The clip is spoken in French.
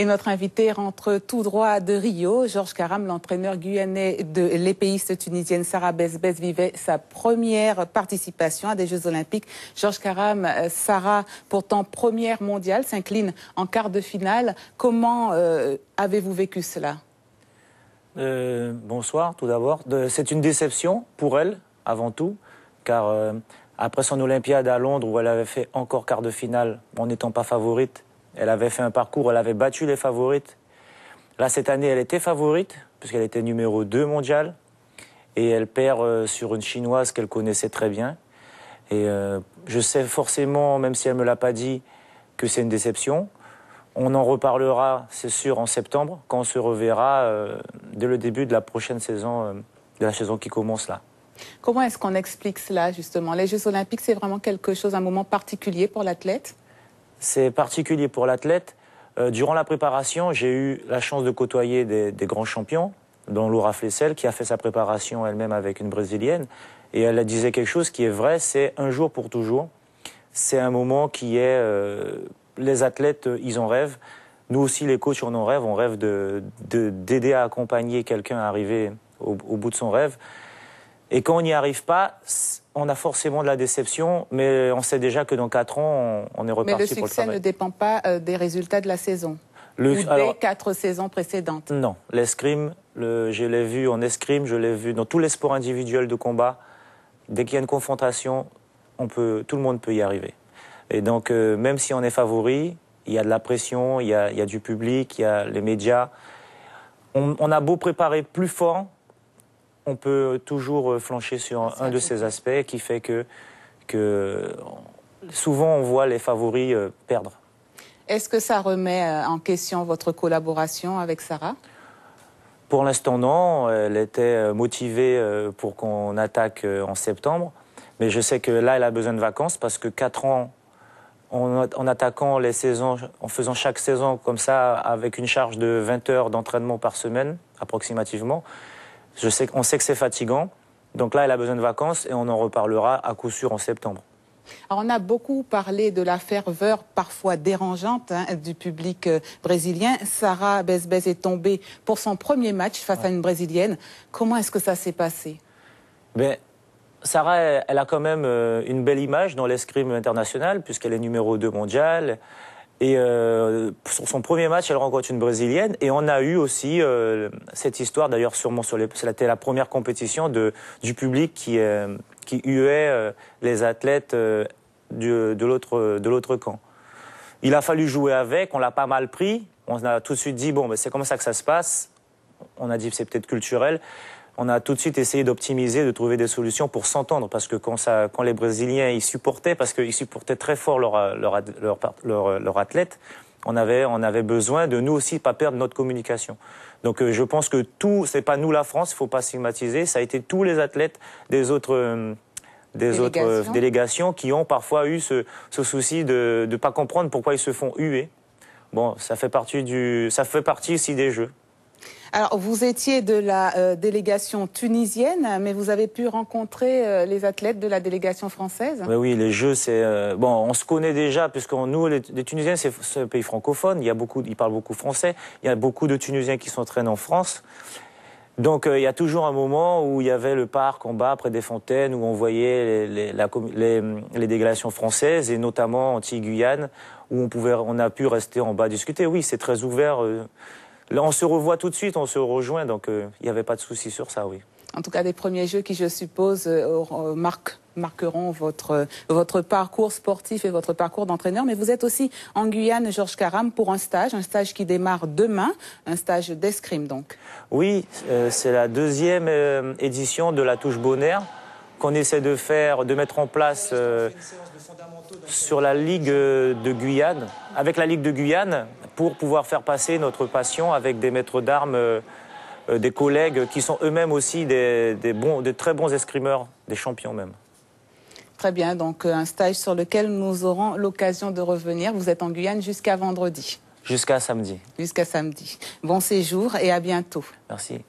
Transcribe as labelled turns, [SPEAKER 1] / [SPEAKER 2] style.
[SPEAKER 1] Et notre invité rentre tout droit de Rio. Georges Karam, l'entraîneur guyanais de l'épéiste tunisienne Sarah Besbes, vivait sa première participation à des Jeux Olympiques. Georges Karam, euh, Sarah, pourtant première mondiale, s'incline en quart de finale. Comment euh, avez-vous vécu cela
[SPEAKER 2] euh, bonsoir tout d'abord. C'est une déception pour elle, avant tout, car après son Olympiade à Londres où elle avait fait encore quart de finale en n'étant pas favorite, elle avait fait un parcours, elle avait battu les favorites. Là, cette année, elle était favorite, puisqu'elle était numéro 2 mondiale. Et elle perd euh, sur une chinoise qu'elle connaissait très bien. Et euh, je sais forcément, même si elle ne me l'a pas dit, que c'est une déception. On en reparlera, c'est sûr, en septembre, quand on se reverra euh, dès le début de la prochaine saison, de la saison qui commence là.
[SPEAKER 1] Comment est-ce qu'on explique cela, justement Les Jeux olympiques, c'est vraiment quelque chose, un moment particulier pour l'athlète
[SPEAKER 2] c'est particulier pour l'athlète. Euh, durant la préparation, j'ai eu la chance de côtoyer des, grands champions, dont Laura Flessel, qui a fait sa préparation elle-même avec une Brésilienne. Et elle disait quelque chose qui est vrai, c'est un jour pour toujours. C'est un moment qui est... Euh, les athlètes, euh, ils en rêvent. Nous aussi, les coachs, on en rêve. On rêve d'aider de, de, à accompagner quelqu'un à arriver au bout de son rêve. Et quand on n'y arrive pas, on a forcément de la déception, mais on sait déjà que dans 4 ans, on, est reparti pour le travail. Mais le succès ne
[SPEAKER 1] dépend pas euh, des résultats de la saison
[SPEAKER 2] le, ou des 4
[SPEAKER 1] quatre saisons précédentes.
[SPEAKER 2] Non, l'escrime, je l'ai vu en escrime, je l'ai vu dans tous les sports individuels de combat. Dès qu'il y a une confrontation, on peut, tout le monde peut y arriver. Et donc, euh, même si on est favori, il y a de la pression, il y a, du public, il y a les médias. On, on a beau préparer plus fort, on peut toujours euh, flancher sur un de ces aspects qui fait que, que souvent on voit les favoris euh, perdre.
[SPEAKER 1] Est-ce que ça remet euh, en question votre collaboration avec Sarah
[SPEAKER 2] Pour l'instant, non. Elle était motivée pour qu'on attaque en septembre. Mais je sais que là, elle a besoin de vacances parce que 4 ans en, attaquant les saisons, en faisant chaque saison comme ça, avec une charge de 20 heures d'entraînement par semaine, approximativement, on sait que c'est fatigant. Donc là, elle a besoin de vacances et on en reparlera à coup sûr en septembre.
[SPEAKER 1] on a beaucoup parlé de la ferveur parfois dérangeante hein, du public euh, brésilien. Sarah Besbes est tombée pour son premier match face à une Brésilienne. Comment est-ce que ça s'est passé
[SPEAKER 2] ben, Sarah, elle, a quand même euh, une belle image dans l'escrime international puisqu'elle est numéro 2 mondiale. Et euh, son premier match, elle rencontre une Brésilienne. Et on a eu aussi euh, cette histoire, d'ailleurs, sûrement sur les. C'était la première compétition de, du public qui, euh, qui huait les athlètes de l'autre camp. Il a fallu jouer avec, on l'a pas mal pris. On a tout de suite dit bon, mais ben, c'est comme ça que ça se passe. On a dit c'est peut-être culturel on a tout de suite essayé d'optimiser, de trouver des solutions pour s'entendre, parce que quand, les Brésiliens ils supportaient, parce qu'ils supportaient très fort leur, leur, athlète, on avait, on avait besoin de nous aussi pas perdre notre communication. Donc euh, je pense que tout, c'est pas nous la France, il faut pas stigmatiser, ça a été tous les athlètes des autres. Euh, des euh, délégations. autres délégations qui ont parfois eu ce, ce souci de ne pas comprendre pourquoi ils se font huer. Bon, ça fait partie du, ça fait partie aussi des jeux.
[SPEAKER 1] Alors, vous étiez de la euh, délégation tunisienne, mais vous avez pu rencontrer euh, les athlètes de la délégation française Oui,
[SPEAKER 2] oui les Jeux, c'est. Euh, bon, on se connaît déjà, puisque nous, les, Tunisiens, c'est un pays francophone. Il y a beaucoup, ils parlent beaucoup français. Il y a beaucoup de Tunisiens qui s'entraînent en France. Donc, il y a toujours un moment où il y avait le parc en bas, près des fontaines, où on voyait les, délégations françaises, et notamment anti guyane où on, pouvait, on a pu rester en bas discuter. Oui, c'est très ouvert. Là, on se revoit tout de suite, on se rejoint, donc euh, il n'y avait pas de souci sur ça, oui.
[SPEAKER 1] En tout cas, les premiers jeux qui, je suppose, euh, marqueront euh, votre, parcours sportif et votre parcours d'entraîneur. Mais vous êtes aussi en Guyane, Georges Karam, pour un stage, un stage qui démarre demain, un stage d'escrime donc.
[SPEAKER 2] Oui, c'est la deuxième édition de la touche Bonaire qu'on essaie de faire, de mettre en place sur la Ligue de Guyane, avec la Ligue de Guyane, pour pouvoir faire passer notre passion avec des maîtres d'armes, euh, euh, des collègues qui sont eux-mêmes aussi des très bons escrimeurs, des champions même.
[SPEAKER 1] Très bien, donc euh, un stage sur lequel nous aurons l'occasion de revenir. Vous êtes en Guyane jusqu'à vendredi.
[SPEAKER 2] Jusqu'à samedi.
[SPEAKER 1] Jusqu'à samedi. Bon séjour et à bientôt.
[SPEAKER 2] Merci.